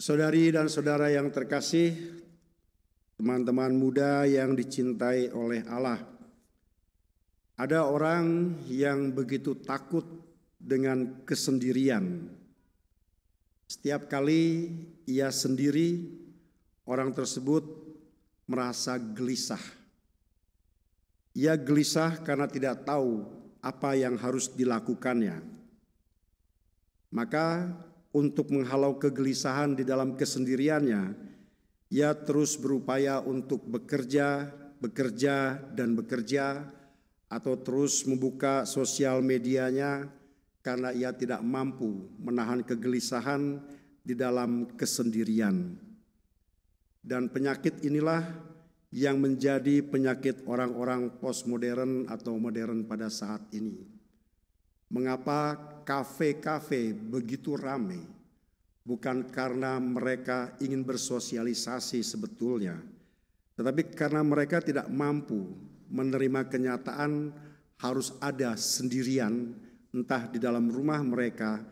Saudari dan saudara yang terkasih, teman-teman muda yang dicintai oleh Allah. Ada orang yang begitu takut dengan kesendirian. Setiap kali ia sendiri, orang tersebut merasa gelisah. Ia gelisah karena tidak tahu apa yang harus dilakukannya. Maka untuk menghalau kegelisahan di dalam kesendiriannya, ia terus berupaya untuk bekerja, bekerja, dan bekerja, atau terus membuka sosial medianya karena ia tidak mampu menahan kegelisahan di dalam kesendirian. Dan penyakit inilah yang menjadi penyakit orang-orang postmodern atau modern pada saat ini Mengapa kafe-kafe begitu ramai? Bukan karena mereka ingin bersosialisasi sebetulnya, tetapi karena mereka tidak mampu menerima kenyataan harus ada sendirian, entah di dalam rumah mereka,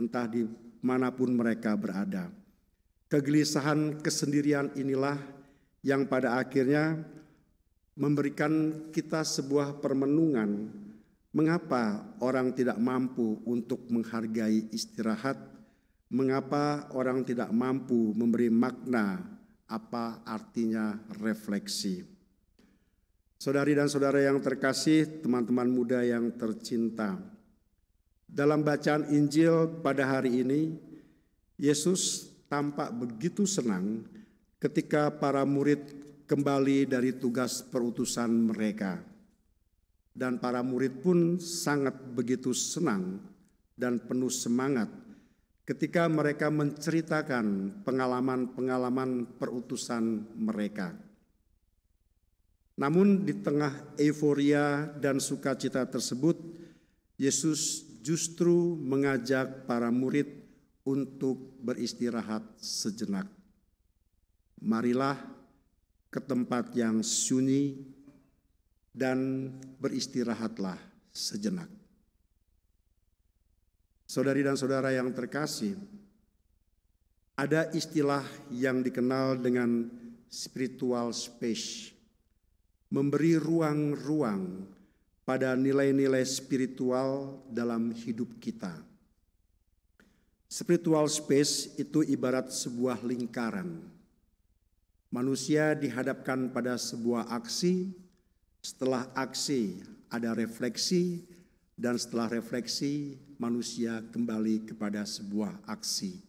entah di manapun mereka berada. Kegelisahan kesendirian inilah yang pada akhirnya memberikan kita sebuah permenungan Mengapa orang tidak mampu untuk menghargai istirahat? Mengapa orang tidak mampu memberi makna apa artinya refleksi? Saudari dan saudara yang terkasih, teman-teman muda yang tercinta. Dalam bacaan Injil pada hari ini, Yesus tampak begitu senang ketika para murid kembali dari tugas perutusan mereka dan para murid pun sangat begitu senang dan penuh semangat ketika mereka menceritakan pengalaman-pengalaman perutusan mereka. Namun, di tengah euforia dan sukacita tersebut, Yesus justru mengajak para murid untuk beristirahat sejenak. Marilah ke tempat yang sunyi dan beristirahatlah sejenak. Saudari dan saudara yang terkasih, ada istilah yang dikenal dengan spiritual space, memberi ruang-ruang pada nilai-nilai spiritual dalam hidup kita. Spiritual space itu ibarat sebuah lingkaran. Manusia dihadapkan pada sebuah aksi setelah aksi ada refleksi dan setelah refleksi manusia kembali kepada sebuah aksi.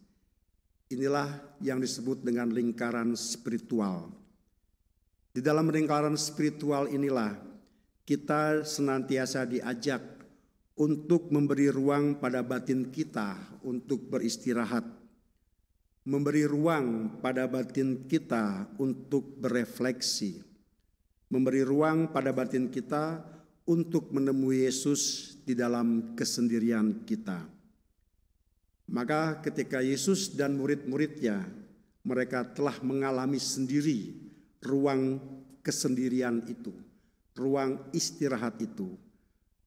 Inilah yang disebut dengan lingkaran spiritual. Di dalam lingkaran spiritual inilah kita senantiasa diajak untuk memberi ruang pada batin kita untuk beristirahat, memberi ruang pada batin kita untuk berefleksi memberi ruang pada batin kita untuk menemui Yesus di dalam kesendirian kita. Maka ketika Yesus dan murid-muridnya mereka telah mengalami sendiri ruang kesendirian itu, ruang istirahat itu,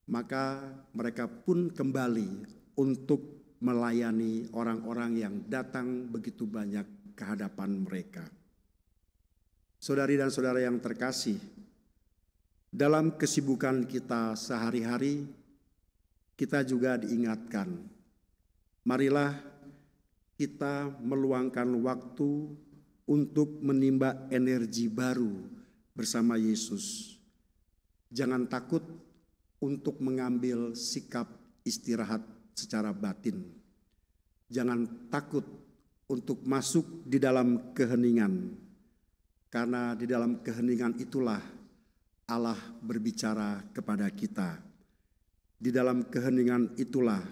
maka mereka pun kembali untuk melayani orang-orang yang datang begitu banyak ke hadapan mereka. Saudari dan saudara yang terkasih, dalam kesibukan kita sehari-hari, kita juga diingatkan, marilah kita meluangkan waktu untuk menimba energi baru bersama Yesus. Jangan takut untuk mengambil sikap istirahat secara batin. Jangan takut untuk masuk di dalam keheningan karena di dalam keheningan itulah Allah berbicara kepada kita. Di dalam keheningan itulah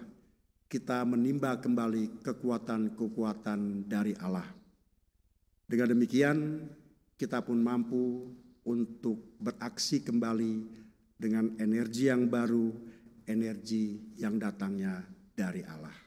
kita menimba kembali kekuatan-kekuatan dari Allah. Dengan demikian, kita pun mampu untuk beraksi kembali dengan energi yang baru, energi yang datangnya dari Allah.